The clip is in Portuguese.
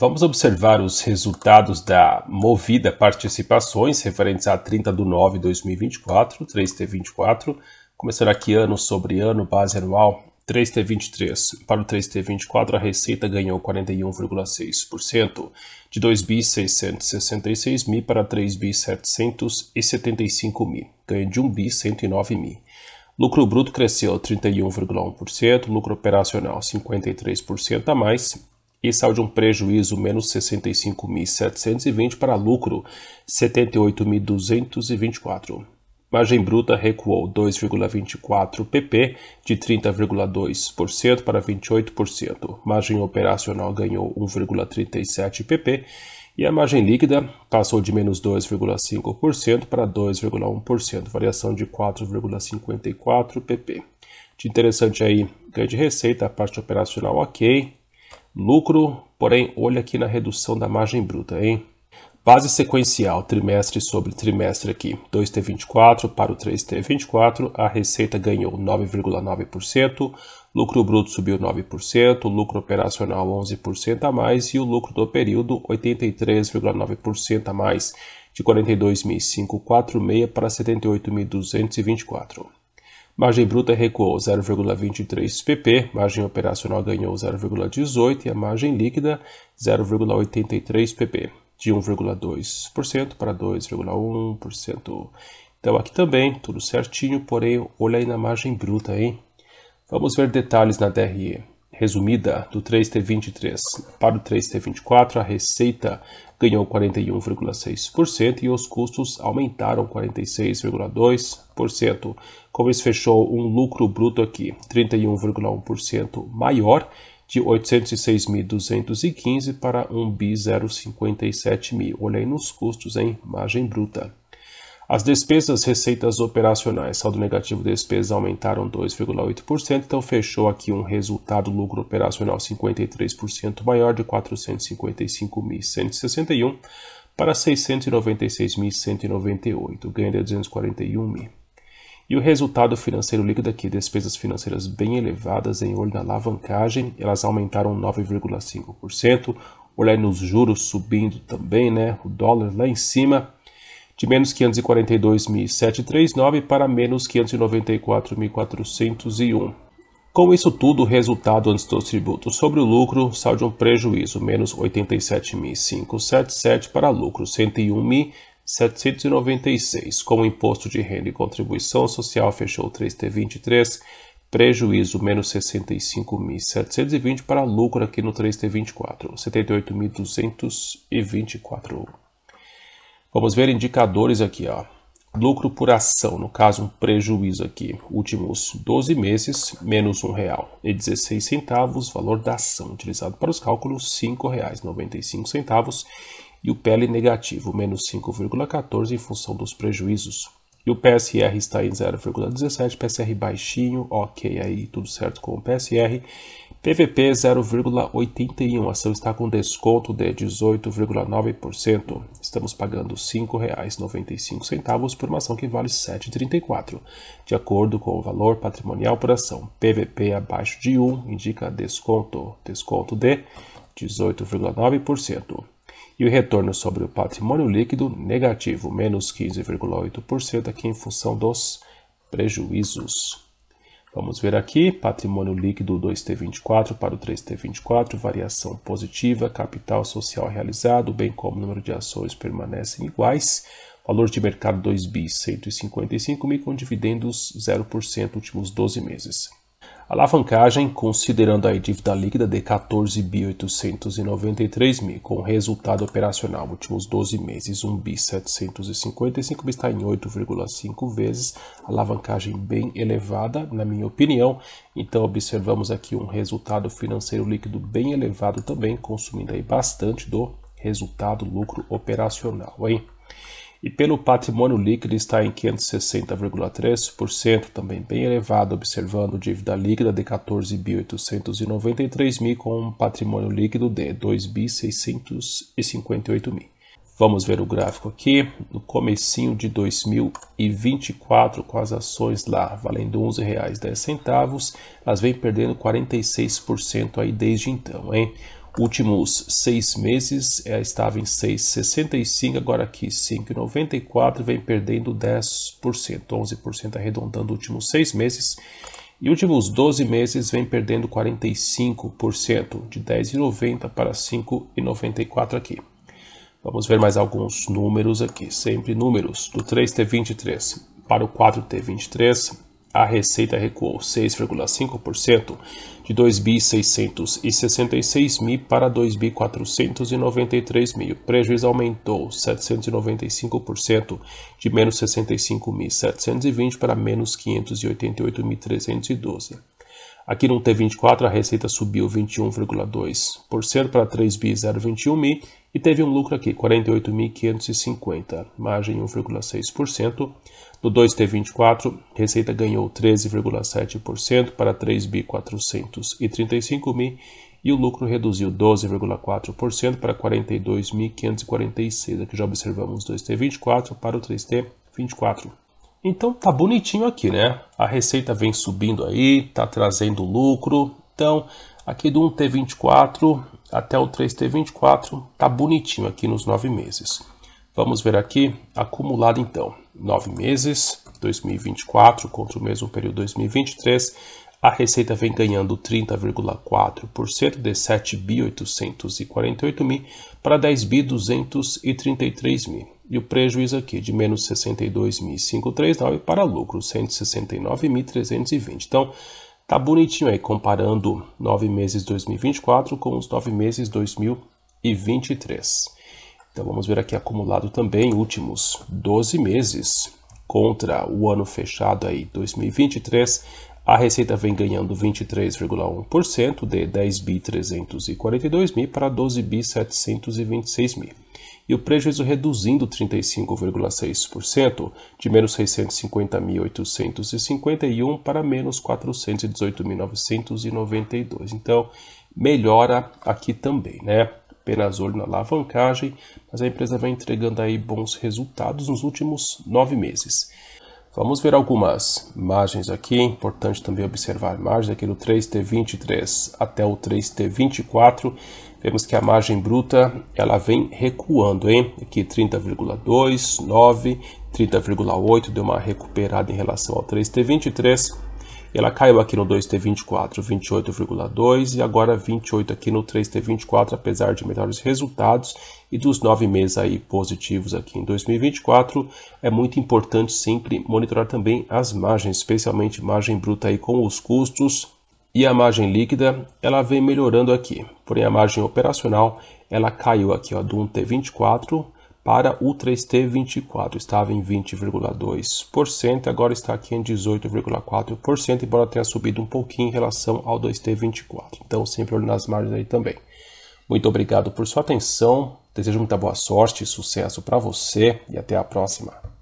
Vamos observar os resultados da Movida Participações, referentes a 30 de 9 de 2024, 3T24, começando aqui ano sobre ano, base anual, 3T23. Para o 3T24, a receita ganhou 41,6%, de 2.666 mil para 3.775 mil, ganho de 1.109 mil. Lucro bruto cresceu 31,1%, lucro operacional 53% a mais, e saiu de um prejuízo menos 65.720 para lucro 78.224. Margem bruta recuou 2,24 pp de 30,2% para 28%. Margem operacional ganhou 1,37 pp e a margem líquida passou de menos 2,5% para 2,1%, variação de 4,54 pp. De interessante aí, ganho de receita, a parte operacional ok, Lucro, porém, olha aqui na redução da margem bruta, hein? Base sequencial, trimestre sobre trimestre aqui, 2T24 para o 3T24, a receita ganhou 9,9%, lucro bruto subiu 9%, lucro operacional 11% a mais e o lucro do período 83,9% a mais, de 42.546 para 78.224. Margem bruta recuou 0,23 pp, margem operacional ganhou 0,18 e a margem líquida 0,83 pp, de 1,2% para 2,1%. Então aqui também tudo certinho, porém olha aí na margem bruta, hein? Vamos ver detalhes na DRE. Resumida, do 3T23 para o 3T24, a receita ganhou 41,6% e os custos aumentaram 46,2%. Como isso, fechou um lucro bruto aqui 31,1% maior, de 806.215 para 1.057.000. 057 mil. Olhei nos custos em margem bruta. As despesas receitas operacionais, saldo negativo de despesas aumentaram 2,8%, então fechou aqui um resultado lucro operacional 53% maior de 455.161 para 696.198, ganho de 241.000. E o resultado financeiro líquido aqui, despesas financeiras bem elevadas em olho da alavancagem, elas aumentaram 9,5%. Olhar nos juros subindo também, né? O dólar lá em cima, de menos 542.739 para menos 594.401. Com isso tudo, o resultado antes dos tributos sobre o lucro sai de um prejuízo, menos 87.577 para lucro, 101.796. Com o imposto de renda e contribuição social, fechou 3T23, prejuízo, menos 65.720 para lucro aqui no 3T24, 78.224. Vamos ver indicadores aqui, ó. Lucro por ação, no caso um prejuízo aqui, últimos 12 meses, menos R$ 1,16, valor da ação utilizado para os cálculos R$ 5,95 e o PL negativo, menos 5,14 em função dos prejuízos. E o PSR está em 0,17, PSR baixinho, ok aí, tudo certo com o PSR. PVP 0,81, a ação está com desconto de 18,9%. Estamos pagando R$ 5,95 por uma ação que vale R$ 7,34, de acordo com o valor patrimonial por ação. PVP abaixo de 1 indica desconto, desconto de 18,9%. E o retorno sobre o patrimônio líquido negativo, menos 15,8% aqui em função dos prejuízos. Vamos ver aqui, patrimônio líquido 2T24 para o 3T24, variação positiva, capital social realizado, bem como número de ações permanecem iguais, valor de mercado 2 bis 155 mil com dividendos 0% últimos 12 meses. Alavancagem, considerando a dívida líquida de 14.893 mil, com resultado operacional últimos 12 meses 1 bi mil, está em 8,5 vezes, alavancagem bem elevada, na minha opinião. Então observamos aqui um resultado financeiro líquido bem elevado também, consumindo aí bastante do resultado lucro operacional, hein? e pelo patrimônio líquido está em 560,3%, também bem elevado, observando dívida líquida de 14.893 mil com um patrimônio líquido de 2.658 mil. Vamos ver o gráfico aqui, no comecinho de 2024, com as ações lá valendo R$ 11,10, elas vêm perdendo 46% aí desde então, hein? últimos seis meses ela estava em 6,65, agora aqui 5,94, vem perdendo 10%, 11% arredondando os últimos seis meses. E últimos 12 meses vem perdendo 45%, de 10,90 para 5,94 aqui. Vamos ver mais alguns números aqui, sempre números, do 3T23 para o 4T23, a receita recuou 6,5% de 2.666 mil para 2.493 mil. Prejuízo aumentou 795% de menos 65.720 para menos 588.312. Aqui no T24, a receita subiu 21,2% para 3 b 021 mi e teve um lucro aqui, 48.550, margem 1,6%. No 2T24, receita ganhou 13,7% para 3 b 435 mi e o lucro reduziu 12,4% para 42.546, aqui já observamos 2T24 para o 3T24. Então tá bonitinho aqui, né? A receita vem subindo aí, tá trazendo lucro. Então, aqui do 1T24 até o 3T24 tá bonitinho aqui nos nove meses. Vamos ver aqui acumulado então. Nove meses, 2024 contra o mesmo período 2023, a receita vem ganhando 30,4% de 7.848.000 mil para 10.233.000. mil. E o prejuízo aqui de menos 62.539 para lucro 169.320. Então, tá bonitinho aí, comparando nove meses 2024 com os nove meses 2023. Então, vamos ver aqui acumulado também últimos 12 meses contra o ano fechado aí 2023, a receita vem ganhando 23,1% de 10 342 mil para 12 726 mil e o prejuízo reduzindo 35,6%, de menos 650.851 para menos 418.992. Então, melhora aqui também, né? Apenas olho na alavancagem, mas a empresa vem entregando aí bons resultados nos últimos nove meses. Vamos ver algumas margens aqui, é importante também observar margens aqui do 3T23 até o 3T24 vemos que a margem bruta ela vem recuando, hein? Aqui 30,2, 9, 30,8 deu uma recuperada em relação ao 3T23. Ela caiu aqui no 2T24, 28,2 e agora 28 aqui no 3T24, apesar de melhores resultados e dos nove meses aí positivos aqui em 2024, é muito importante sempre monitorar também as margens, especialmente margem bruta aí com os custos e a margem líquida, ela vem melhorando aqui, porém a margem operacional, ela caiu aqui ó, do 1T24 para o 3T24, estava em 20,2%, agora está aqui em 18,4%, embora tenha subido um pouquinho em relação ao 2T24. Então, sempre olhe nas margens aí também. Muito obrigado por sua atenção, desejo muita boa sorte, sucesso para você e até a próxima.